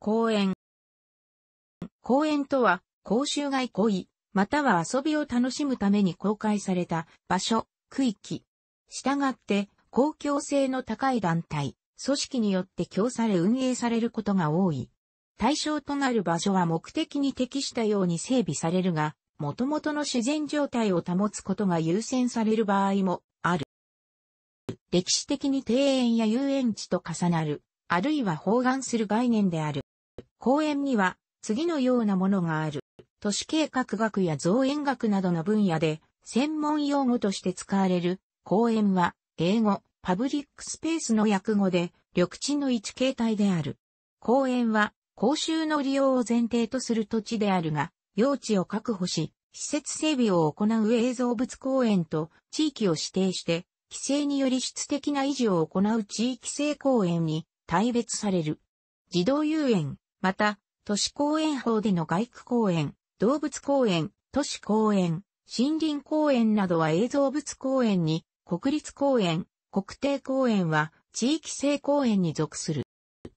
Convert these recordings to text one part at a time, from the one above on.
公園。公園とは、公衆外為、または遊びを楽しむために公開された場所、区域。従って、公共性の高い団体、組織によって供され運営されることが多い。対象となる場所は目的に適したように整備されるが、元々の自然状態を保つことが優先される場合もある。歴史的に庭園や遊園地と重なる、あるいは包含する概念である。公園には次のようなものがある。都市計画学や造園学などの分野で専門用語として使われる公園は英語パブリックスペースの訳語で緑地の一形態である。公園は公衆の利用を前提とする土地であるが、用地を確保し、施設整備を行う映像物公園と地域を指定して、規制により質的な維持を行う地域性公園に大別される。児童遊園、また、都市公園法での外区公園、動物公園、都市公園、森林公園などは映像物公園に、国立公園、国定公園は地域性公園に属する。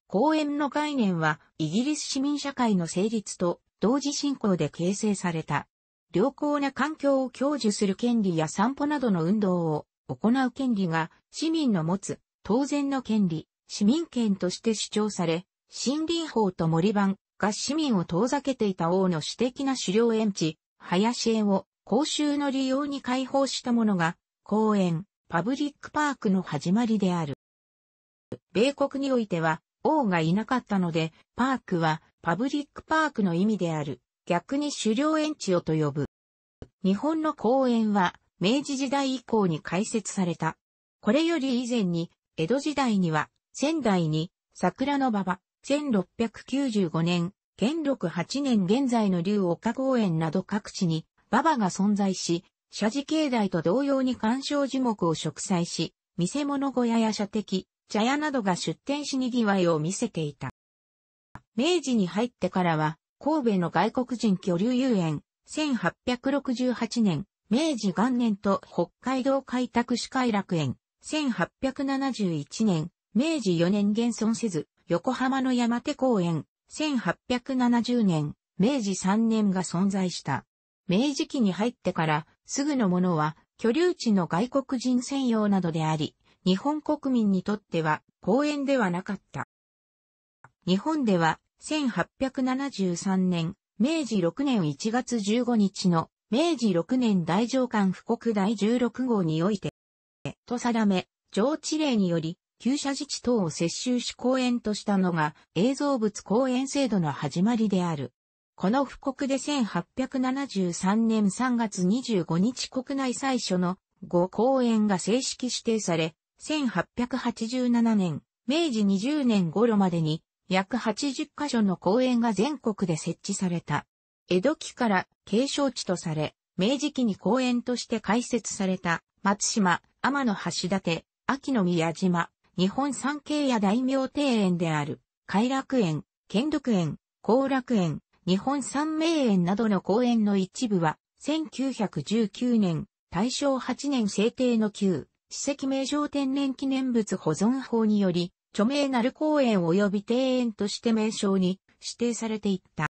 公園の概念はイギリス市民社会の成立と同時進行で形成された。良好な環境を享受する権利や散歩などの運動を行う権利が市民の持つ当然の権利、市民権として主張され、森林法と森番が市民を遠ざけていた王の私的な狩猟園地、林園を公衆の利用に開放したものが、公園、パブリックパークの始まりである。米国においては、王がいなかったので、パークはパブリックパークの意味である、逆に狩猟園地をと呼ぶ。日本の公園は、明治時代以降に開設された。これより以前に、江戸時代には、仙台に、桜の馬場、1695年、元禄8年現在の竜岡公園など各地に馬場が存在し、社寺境内と同様に鑑賞樹木を植栽し、見せ物小屋や射的、茶屋などが出店しにぎわいを見せていた。明治に入ってからは、神戸の外国人居留遊園、1868年、明治元年と北海道開拓市会楽園、1871年、明治4年現存せず、横浜の山手公園、1870年、明治3年が存在した。明治期に入ってからすぐのものは居留地の外国人専用などであり、日本国民にとっては公園ではなかった。日本では1873年、明治6年1月15日の明治6年大上官布告第16号において、と定め、上地令により、旧社自治等を接収し公園としたのが映像物公園制度の始まりである。この布告で1873年3月25日国内最初の5公園が正式指定され、1887年、明治20年頃までに約80カ所の公園が全国で設置された。江戸期から継承地とされ、明治期に公園として開設された松島、天橋立、秋の宮島、日本三景や大名庭園である、偕楽園、兼六園、後楽園、日本三名園などの公園の一部は、1919年、大正8年制定の旧、史跡名城天然記念物保存法により、著名なる公園及び庭園として名称に指定されていった。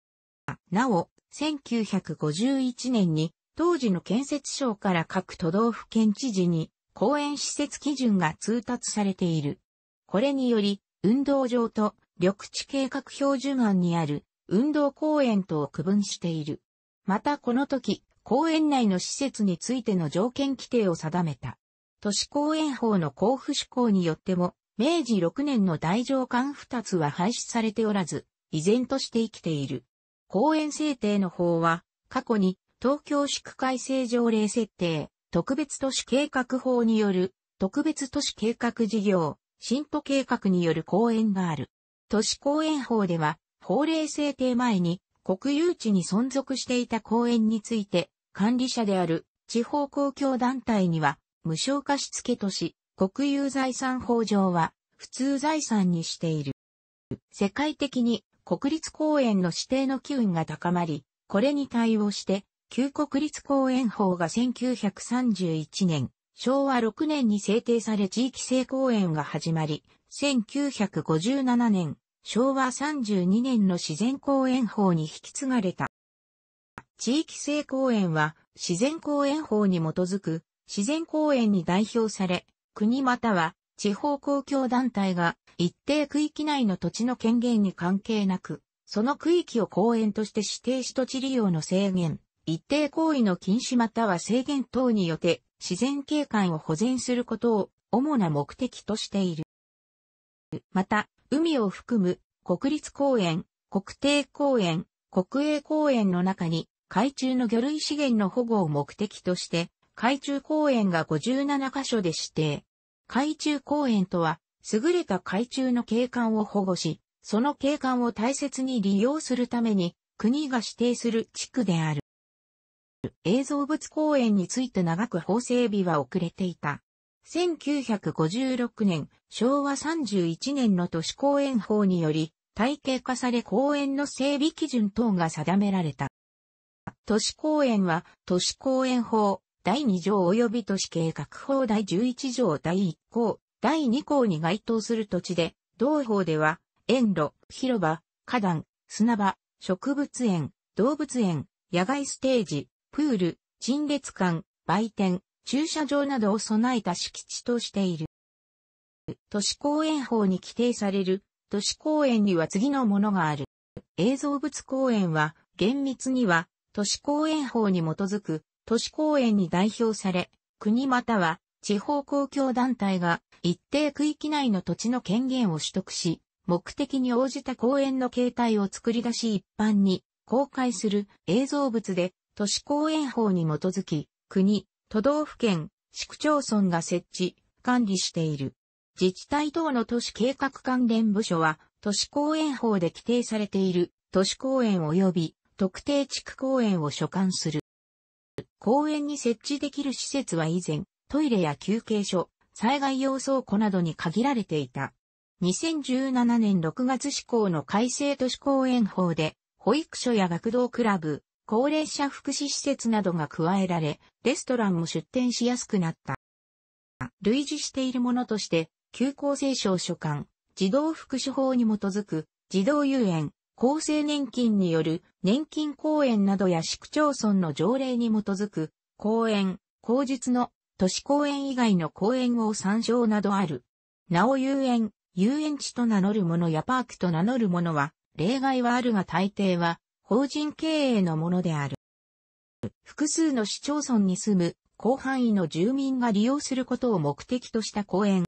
なお、1951年に、当時の建設省から各都道府県知事に、公園施設基準が通達されている。これにより、運動場と緑地計画標準案にある運動公園とを区分している。またこの時、公園内の施設についての条件規定を定めた。都市公園法の交付施行によっても、明治6年の大上官2つは廃止されておらず、依然として生きている。公園制定の法は、過去に東京市区改正条例設定、特別都市計画法による特別都市計画事業、新都計画による公園がある。都市公園法では、法令制定前に国有地に存続していた公園について、管理者である地方公共団体には無償貸付とし、国有財産法上は普通財産にしている。世界的に国立公園の指定の機運が高まり、これに対応して旧国立公園法が1931年、昭和6年に制定され地域性公園が始まり、1957年、昭和32年の自然公園法に引き継がれた。地域性公園は自然公園法に基づく自然公園に代表され、国または地方公共団体が一定区域内の土地の権限に関係なく、その区域を公園として指定し土地利用の制限、一定行為の禁止または制限等によって自然景観を保全することを主な目的としている。また、海を含む国立公園、国定公園、国営公園の中に海中の魚類資源の保護を目的として海中公園が57カ所で指定。海中公園とは優れた海中の景観を保護し、その景観を大切に利用するために国が指定する地区である。映像物公演について長く法整備は遅れていた。1956年、昭和31年の都市公園法により、体系化され公園の整備基準等が定められた。都市公園は、都市公園法、第2条及び都市計画法第11条第1項、第2項に該当する土地で、同法では、園路、広場、花壇、砂場、植物園、動物園、野外ステージ、プール、陳列館、売店、駐車場などを備えた敷地としている。都市公園法に規定される都市公園には次のものがある。映像物公園は厳密には都市公園法に基づく都市公園に代表され、国または地方公共団体が一定区域内の土地の権限を取得し、目的に応じた公園の形態を作り出し一般に公開する映像物で都市公園法に基づき、国、都道府県、市区町村が設置、管理している。自治体等の都市計画関連部署は、都市公園法で規定されている、都市公園及び特定地区公園を所管する。公園に設置できる施設は以前、トイレや休憩所、災害用倉庫などに限られていた。2017年6月施行の改正都市公園法で、保育所や学童クラブ、高齢者福祉施設などが加えられ、レストランも出店しやすくなった。類似しているものとして、旧厚生省所管、児童福祉法に基づく、児童遊園、厚生年金による年金公園などや市区町村の条例に基づく、公園、公実の都市公園以外の公園を参照などある。なお遊園、遊園地と名乗るものやパークと名乗るものは、例外はあるが大抵は、法人経営のものである。複数の市町村に住む広範囲の住民が利用することを目的とした公園、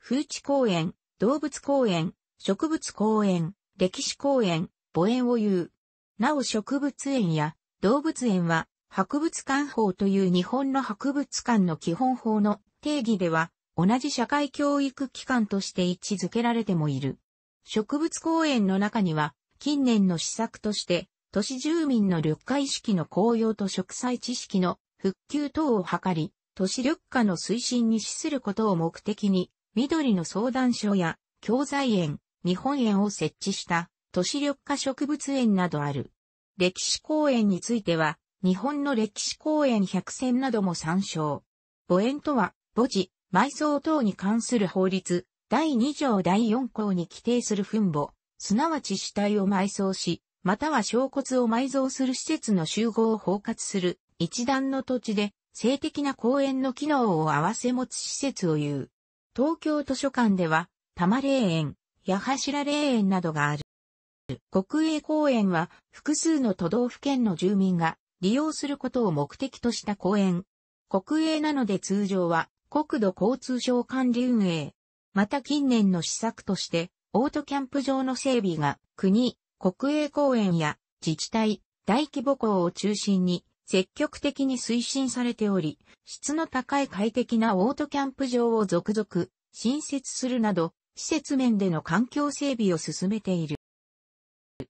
風地公園、動物公園、植物公園、歴史公園、母園を言う。なお植物園や動物園は博物館法という日本の博物館の基本法の定義では同じ社会教育機関として位置づけられてもいる。植物公園の中には近年の施策として、都市住民の緑化意識の高揚と植栽知識の復旧等を図り、都市緑化の推進に資することを目的に、緑の相談所や教材園、日本園を設置した都市緑化植物園などある。歴史公園については、日本の歴史公園百選なども参照。母園とは、墓地、埋葬等に関する法律、第2条第4項に規定する墳墓、すなわち死体を埋葬し、または小骨を埋蔵する施設の集合を包括する一段の土地で性的な公園の機能を合わせ持つ施設を言う。東京図書館では、多摩霊園、八柱霊園などがある。国営公園は複数の都道府県の住民が利用することを目的とした公園。国営なので通常は国土交通省管理運営。また近年の施策としてオートキャンプ場の整備が国、国営公園や自治体、大規模校を中心に積極的に推進されており、質の高い快適なオートキャンプ場を続々新設するなど、施設面での環境整備を進めている。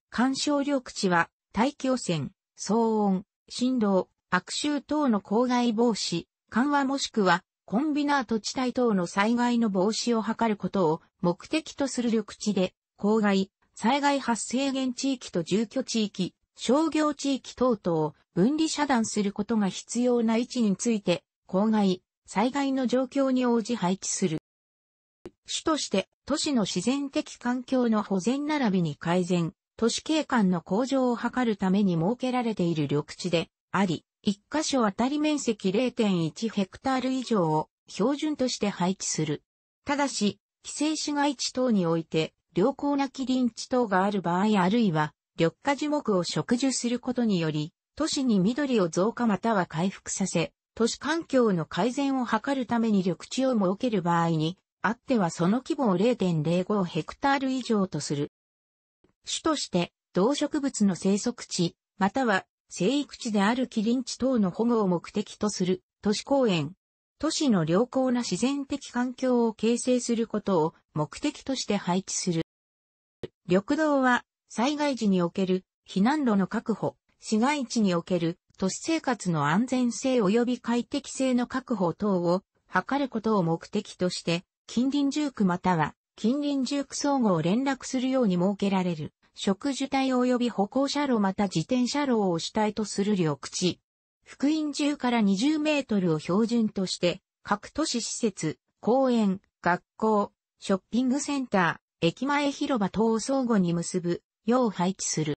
干渉緑地は大気汚染、騒音、振動、悪臭等の公害防止、緩和もしくはコンビナート地帯等の災害の防止を図ることを目的とする緑地で、公害、災害発生源地域と住居地域、商業地域等々を分離遮断することが必要な位置について、公害、災害の状況に応じ配置する。主として都市の自然的環境の保全並びに改善、都市景観の向上を図るために設けられている緑地であり、一箇所あたり面積0.1ヘクタール以上を標準として配置する。ただし、規制市街地等において、良好な麒麟地等がある場合あるいは、緑化樹木を植樹することにより、都市に緑を増加または回復させ、都市環境の改善を図るために緑地を設ける場合に、あってはその規模を0.05ヘクタール以上とする。主として、動植物の生息地、または生育地であるキリン地等の保護を目的とする都市公園。都市の良好な自然的環境を形成することを目的として配置する。緑道は災害時における避難路の確保、市街地における都市生活の安全性及び快適性の確保等を図ることを目的として、近隣住区または近隣住区総合を連絡するように設けられる。植樹帯及び歩行者路また自転車路を主体とする緑地。福音中から20メートルを標準として、各都市施設、公園、学校、ショッピングセンター、駅前広場等を相互に結ぶ、よう配置する。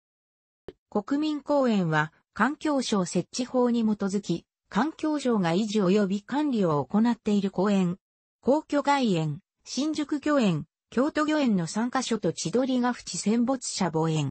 国民公園は、環境省設置法に基づき、環境省が維持及び管理を行っている公園、皇居外苑、新宿御園、京都御苑の3カ所と千鳥ヶ淵戦没者墓園。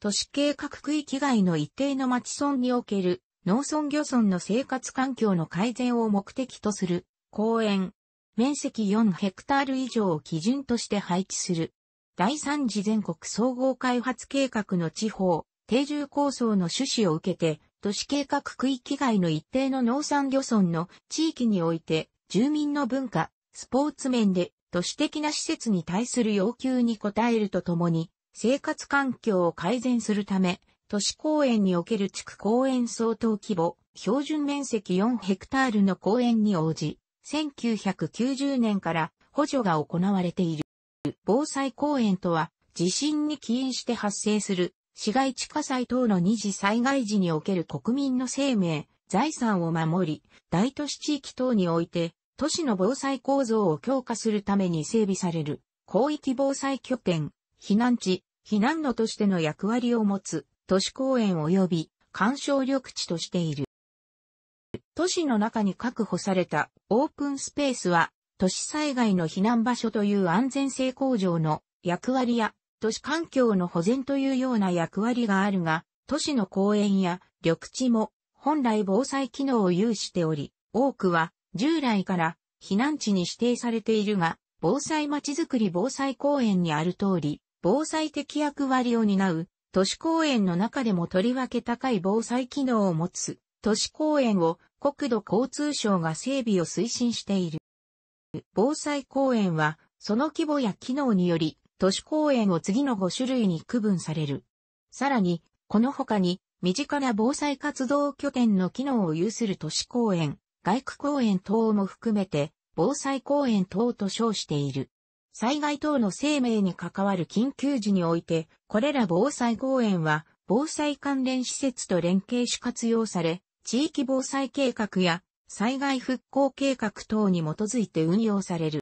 都市計画区域外の一定の町村における農村漁村の生活環境の改善を目的とする公園。面積4ヘクタール以上を基準として配置する。第3次全国総合開発計画の地方、定住構想の趣旨を受けて、都市計画区域外の一定の農産漁村の地域において、住民の文化、スポーツ面で都市的な施設に対する要求に応えるとともに、生活環境を改善するため、都市公園における地区公園相当規模、標準面積4ヘクタールの公園に応じ、1990年から補助が行われている。防災公園とは、地震に起因して発生する市街地火災等の二次災害時における国民の生命、財産を守り、大都市地域等において都市の防災構造を強化するために整備される広域防災拠点、避難地、避難路としての役割を持つ都市公園及び干渉緑地としている。都市の中に確保されたオープンスペースは都市災害の避難場所という安全性向上の役割や都市環境の保全というような役割があるが、都市の公園や緑地も本来防災機能を有しており、多くは従来から避難地に指定されているが、防災まちづくり防災公園にある通り、防災的役割を担う都市公園の中でもとりわけ高い防災機能を持つ都市公園を国土交通省が整備を推進している。防災公園はその規模や機能により都市公園を次の5種類に区分される。さらに、この他に身近な防災活動拠点の機能を有する都市公園、外区公園等も含めて、防災公園等と称している。災害等の生命に関わる緊急時において、これら防災公園は、防災関連施設と連携し活用され、地域防災計画や災害復興計画等に基づいて運用される。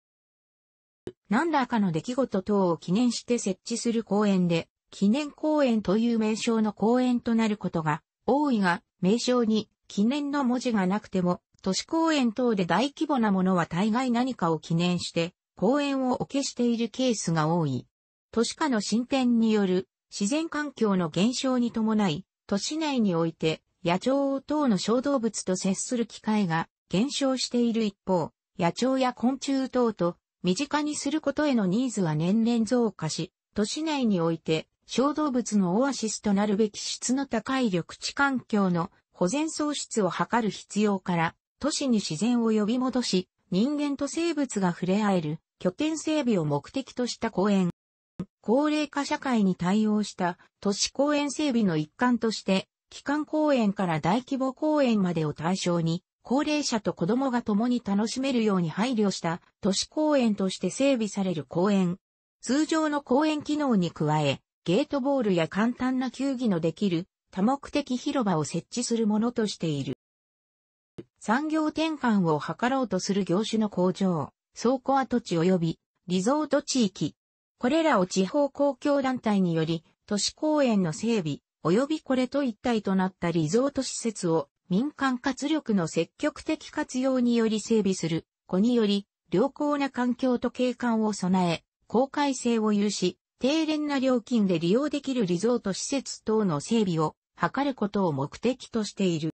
何らかの出来事等を記念して設置する公園で、記念公園という名称の公園となることが多いが、名称に記念の文字がなくても都市公園等で大規模なものは大概何かを記念して、公園をおけしているケースが多い。都市化の進展による自然環境の減少に伴い、都市内において野鳥等の小動物と接する機会が減少している一方、野鳥や昆虫等と身近にすることへのニーズは年々増加し、都市内において小動物のオアシスとなるべき質の高い緑地環境の保全創出を図る必要から、都市に自然を呼び戻し、人間と生物が触れ合える拠点整備を目的とした公園。高齢化社会に対応した都市公園整備の一環として、基幹公園から大規模公園までを対象に、高齢者と子供が共に楽しめるように配慮した都市公園として整備される公園。通常の公園機能に加え、ゲートボールや簡単な球技のできる多目的広場を設置するものとしている。産業転換を図ろうとする業種の工場、倉庫跡地及びリゾート地域。これらを地方公共団体により、都市公園の整備、及びこれと一体となったリゾート施設を民間活力の積極的活用により整備する、子により、良好な環境と景観を備え、公開性を有し、低廉な料金で利用できるリゾート施設等の整備を図ることを目的としている。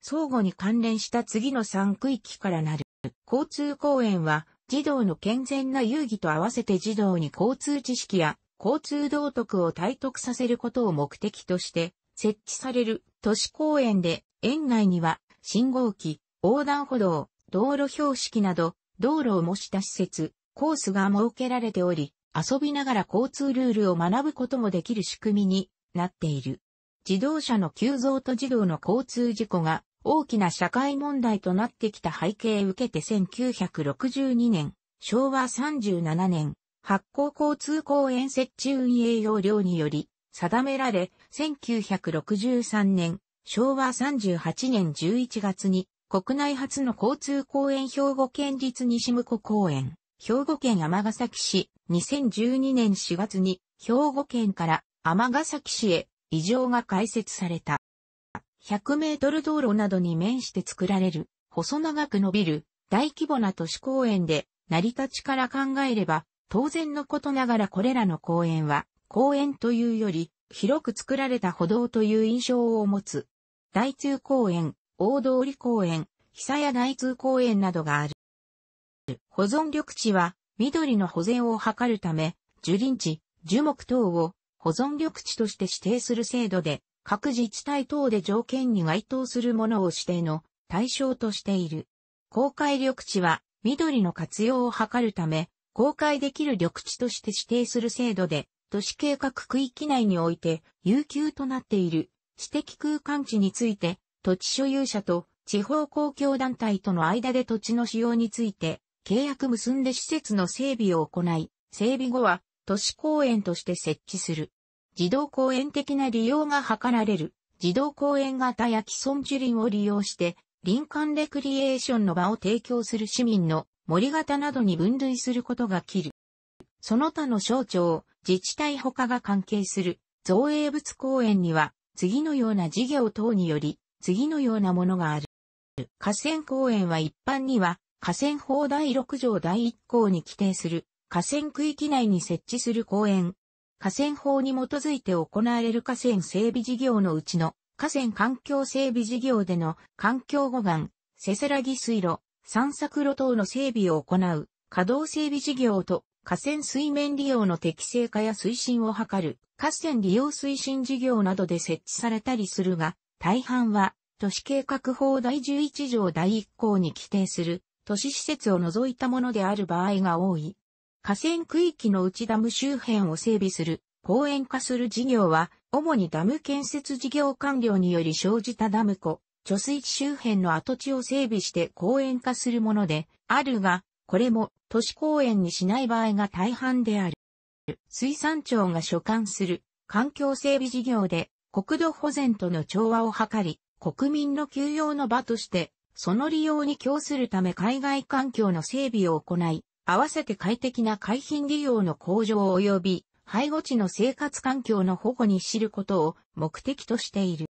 相互に関連した次の3区域からなる。交通公園は、児童の健全な遊戯と合わせて児童に交通知識や交通道徳を体得させることを目的として設置される都市公園で園内には信号機、横断歩道、道路標識など道路を模した施設、コースが設けられており遊びながら交通ルールを学ぶこともできる仕組みになっている。自動車の急増と事業の交通事故が大きな社会問題となってきた背景を受けて1962年、昭和37年、発行交通公園設置運営要領により定められ、1963年、昭和38年11月に国内初の交通公園兵庫県立西向公園、兵庫県尼崎市、2012年4月に兵庫県から尼崎市へ異常が解説された。100メートル道路などに面して作られる、細長く伸びる、大規模な都市公園で、成り立ちから考えれば、当然のことながらこれらの公園は、公園というより、広く作られた歩道という印象を持つ。大通公園、大通公園、久屋大通公園などがある。保存緑地は、緑の保全を図るため、樹林地、樹木等を保存緑地として指定する制度で、各自治体等で条件に該当するものを指定の対象としている。公開緑地は、緑の活用を図るため、公開できる緑地として指定する制度で、都市計画区域内において、有給となっている、私的空間地について、土地所有者と地方公共団体との間で土地の使用について、契約結んで施設の整備を行い、整備後は都市公園として設置する。児童公園的な利用が図られる、児童公園型や既存樹林を利用して、林間レクリエーションの場を提供する市民の森型などに分類することが切る。その他の省庁、自治体他が関係する造営物公園には、次のような事業等により、次のようなものがある。河川公園は一般には、河川法第6条第1項に規定する河川区域内に設置する公園、河川法に基づいて行われる河川整備事業のうちの河川環境整備事業での環境護岸、せせらぎ水路、散策路等の整備を行う稼働整備事業と河川水面利用の適正化や推進を図る河川利用推進事業などで設置されたりするが、大半は都市計画法第11条第1項に規定する都市施設を除いたものである場合が多い。河川区域の内ダム周辺を整備する、公園化する事業は、主にダム建設事業完了により生じたダム湖、貯水池周辺の跡地を整備して公園化するもので、あるが、これも都市公園にしない場合が大半である。水産庁が所管する環境整備事業で国土保全との調和を図り、国民の休養の場として、その利用に供するため海外環境の整備を行い、合わせて快適な海浜利用の向上及び、背後地の生活環境の保護に知ることを目的としている。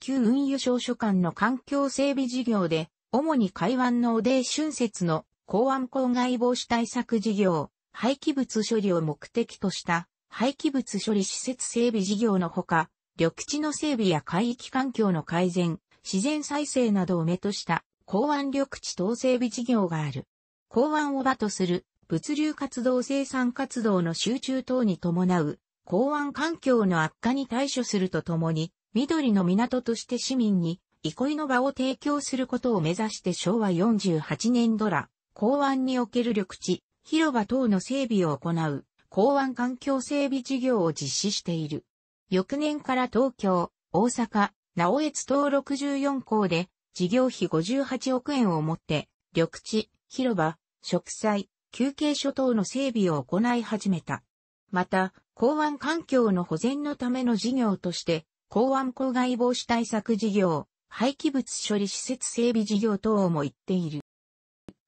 旧運輸省所管の環境整備事業で、主に海湾の汚泥春節の港湾公害防止対策事業、廃棄物処理を目的とした廃棄物処理施設整備事業のほか、緑地の整備や海域環境の改善、自然再生などを目とした港湾緑地等整備事業がある。港湾を場とする物流活動生産活動の集中等に伴う港湾環境の悪化に対処するとともに、緑の港として市民に憩いの場を提供することを目指して昭和48年ドラ、港湾における緑地、広場等の整備を行う港湾環境整備事業を実施している。翌年から東京、大阪、直江津等64校で事業費58億円をもって、緑地、広場、植栽、休憩所等の整備を行い始めた。また、港湾環境の保全のための事業として、港湾公害防止対策事業、廃棄物処理施設整備事業等も行っている。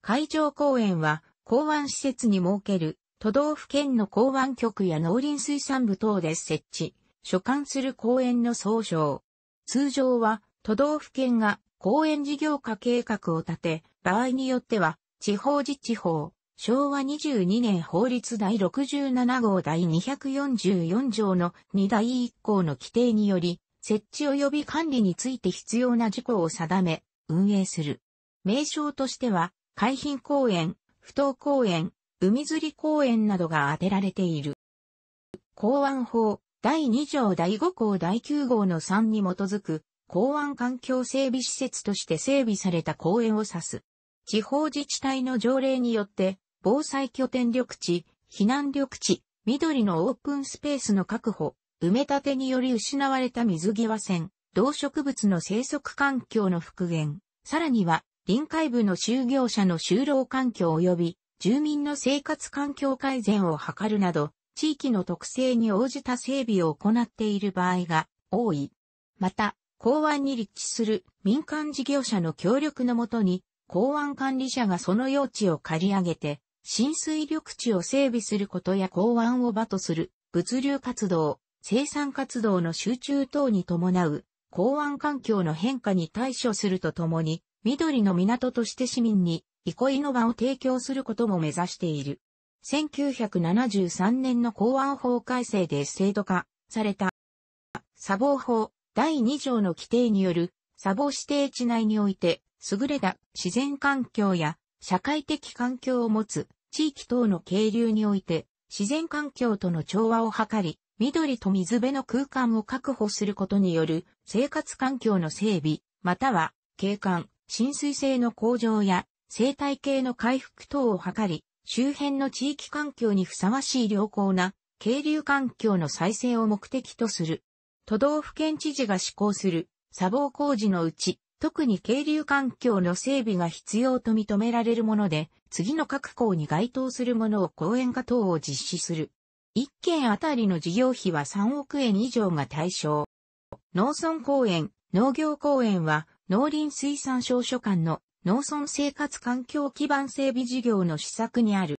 海上公園は、港湾施設に設ける都道府県の港湾局や農林水産部等で設置、所管する公園の総称。通常は都道府県が公園事業化計画を立て、場合によっては地方自治法、昭和22年法律第67号第244条の2第1項の規定により、設置及び管理について必要な事項を定め、運営する。名称としては、海浜公園、不当公園、海釣り公園などが当てられている。公安法、第2条第5項第9号の3に基づく、公安環境整備施設として整備された公園を指す。地方自治体の条例によって、防災拠点緑地、避難緑地、緑のオープンスペースの確保、埋め立てにより失われた水際線、動植物の生息環境の復元、さらには臨海部の就業者の就労環境及び住民の生活環境改善を図るなど、地域の特性に応じた整備を行っている場合が多い。また、港湾に立地する民間事業者の協力のもとに、港湾管理者がその用地を借り上げて、浸水緑地を整備することや港湾を場とする物流活動、生産活動の集中等に伴う港湾環境の変化に対処するとともに、緑の港として市民に憩いの場を提供することも目指している。1973年の港湾法改正で制度化された。砂防法第2条の規定による砂防指定地内において優れた自然環境や社会的環境を持つ地域等の渓流において自然環境との調和を図り、緑と水辺の空間を確保することによる生活環境の整備、または景観、浸水性の向上や生態系の回復等を図り、周辺の地域環境にふさわしい良好な渓流環境の再生を目的とする。都道府県知事が施行する砂防工事のうち、特に渓流環境の整備が必要と認められるもので、次の各校に該当するものを講演化等を実施する。一件あたりの事業費は3億円以上が対象。農村公園、農業公園は農林水産省所管の農村生活環境基盤整備事業の施策にある。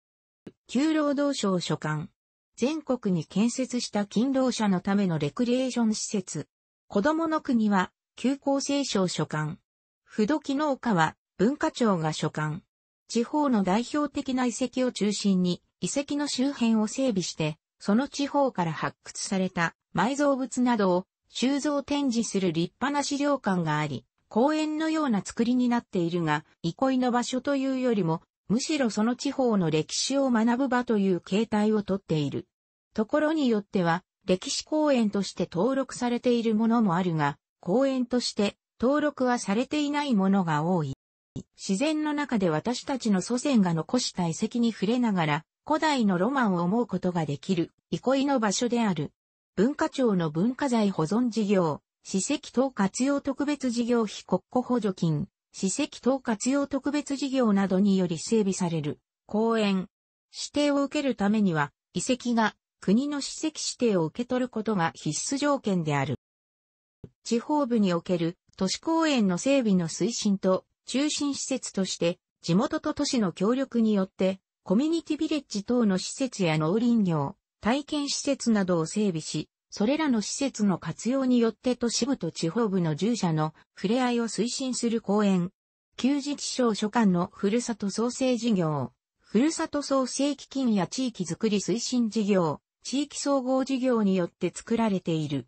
旧労働省所管。全国に建設した勤労者のためのレクリエーション施設。子供の国は旧厚生省所管。不土機農家は文化庁が所管。地方の代表的な遺跡を中心に遺跡の周辺を整備して、その地方から発掘された埋蔵物などを収蔵展示する立派な資料館があり、公園のような作りになっているが、憩いの場所というよりも、むしろその地方の歴史を学ぶ場という形態をとっている。ところによっては、歴史公園として登録されているものもあるが、公園として登録はされていないものが多い。自然の中で私たちの祖先が残した遺跡に触れながら、古代のロマンを思うことができる、憩いの場所である。文化庁の文化財保存事業、史跡等活用特別事業費国庫補助金、史跡等活用特別事業などにより整備される公園。指定を受けるためには、遺跡が国の史跡指定を受け取ることが必須条件である。地方部における都市公園の整備の推進と中心施設として地元と都市の協力によってコミュニティビレッジ等の施設や農林業、体験施設などを整備し、それらの施設の活用によって都市部と地方部の従者の触れ合いを推進する公園。旧自治省所管のふるさと創生事業、ふるさと創生基金や地域づくり推進事業、地域総合事業によって作られている。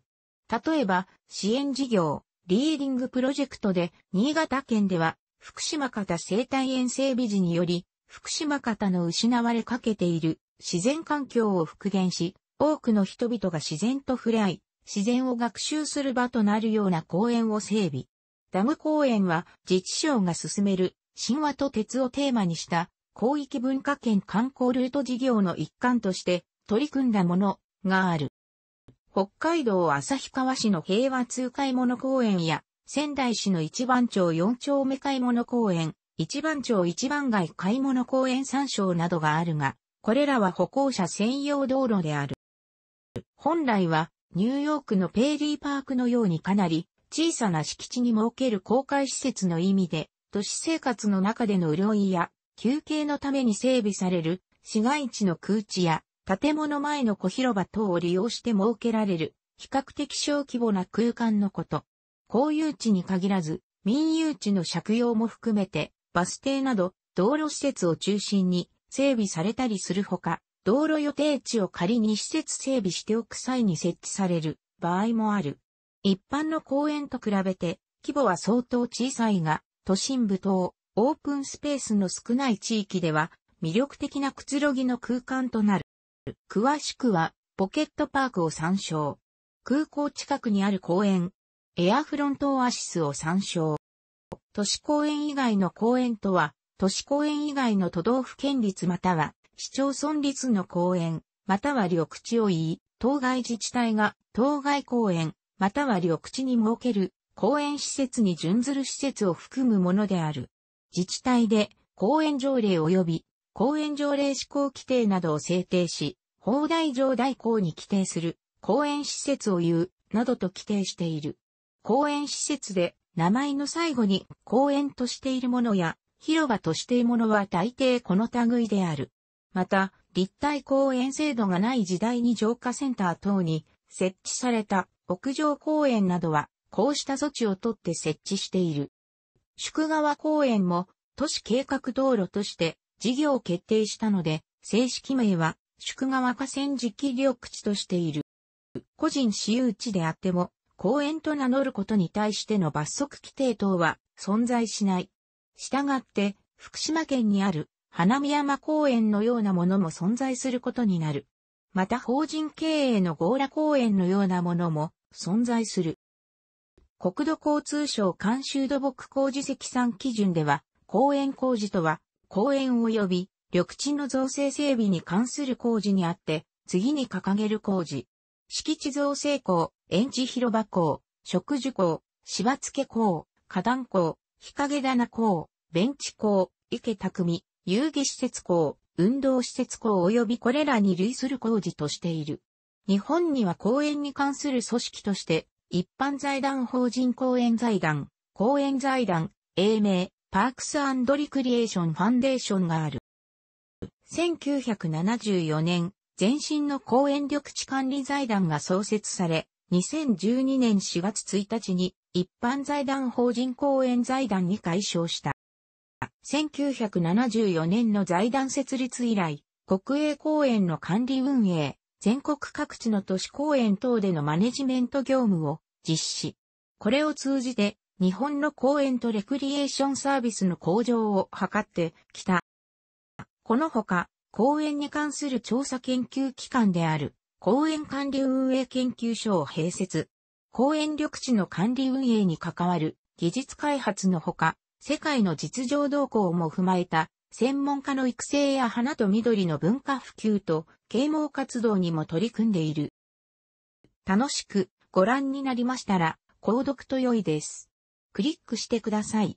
例えば、支援事業、リーディングプロジェクトで、新潟県では、福島方生態園整備時により、福島方の失われかけている自然環境を復元し、多くの人々が自然と触れ合い、自然を学習する場となるような公園を整備。ダム公園は自治省が進める神話と鉄をテーマにした広域文化圏観光ルート事業の一環として取り組んだものがある。北海道旭川市の平和通買物公園や、仙台市の一番町四丁目買物公園、一番町一番街買物公園三章などがあるが、これらは歩行者専用道路である。本来は、ニューヨークのペーリーパークのようにかなり小さな敷地に設ける公開施設の意味で、都市生活の中での潤いや休憩のために整備される市街地の空地や建物前の小広場等を利用して設けられる、比較的小規模な空間のこと。公有地に限らず、民有地の借用も含めて、バス停など、道路施設を中心に整備されたりするほか、道路予定地を仮に施設整備しておく際に設置される場合もある。一般の公園と比べて、規模は相当小さいが、都心部等、オープンスペースの少ない地域では、魅力的なくつろぎの空間となる。詳しくは、ポケットパークを参照。空港近くにある公園、エアフロントオアシスを参照。都市公園以外の公園とは、都市公園以外の都道府県立または市町村立の公園、または緑地を言い、当該自治体が当該公園、または緑地に設ける公園施設に準ずる施設を含むものである。自治体で公園条例及び公園条例施行規定などを制定し、法大条大項に規定する公園施設を言う、などと規定している。公園施設で名前の最後に公園としているものや広場としているものは大抵この類である。また、立体公園制度がない時代に浄化センター等に設置された屋上公園などはこうした措置をとって設置している。宿川公園も都市計画道路として事業を決定したので、正式名は、宿川河川敷緑地としている。個人私有地であっても、公園と名乗ることに対しての罰則規定等は存在しない。したがって、福島県にある花見山公園のようなものも存在することになる。また法人経営の強羅公園のようなものも存在する。国土交通省監修土木工事積算基準では、公園工事とは公園及び緑地の造成整備に関する工事にあって、次に掲げる工事。敷地造成工、園地広場工、植樹工、芝付工、花壇工、日陰棚工、ベンチ工、池匠、遊戯施設工、運動施設工及びこれらに類する工事としている。日本には公園に関する組織として、一般財団法人公園財団、公園財団、英明、パークスリクリエーションファンデーションがある。1974年、全身の公園緑地管理財団が創設され、2012年4月1日に一般財団法人公園財団に改称した。1974年の財団設立以来、国営公園の管理運営、全国各地の都市公園等でのマネジメント業務を実施。これを通じて日本の公園とレクリエーションサービスの向上を図ってきた。このほか、公園に関する調査研究機関である、公園管理運営研究所を併設。公園緑地の管理運営に関わる技術開発のほか、世界の実情動向も踏まえた、専門家の育成や花と緑の文化普及と啓蒙活動にも取り組んでいる。楽しくご覧になりましたら、購読と良いです。クリックしてください。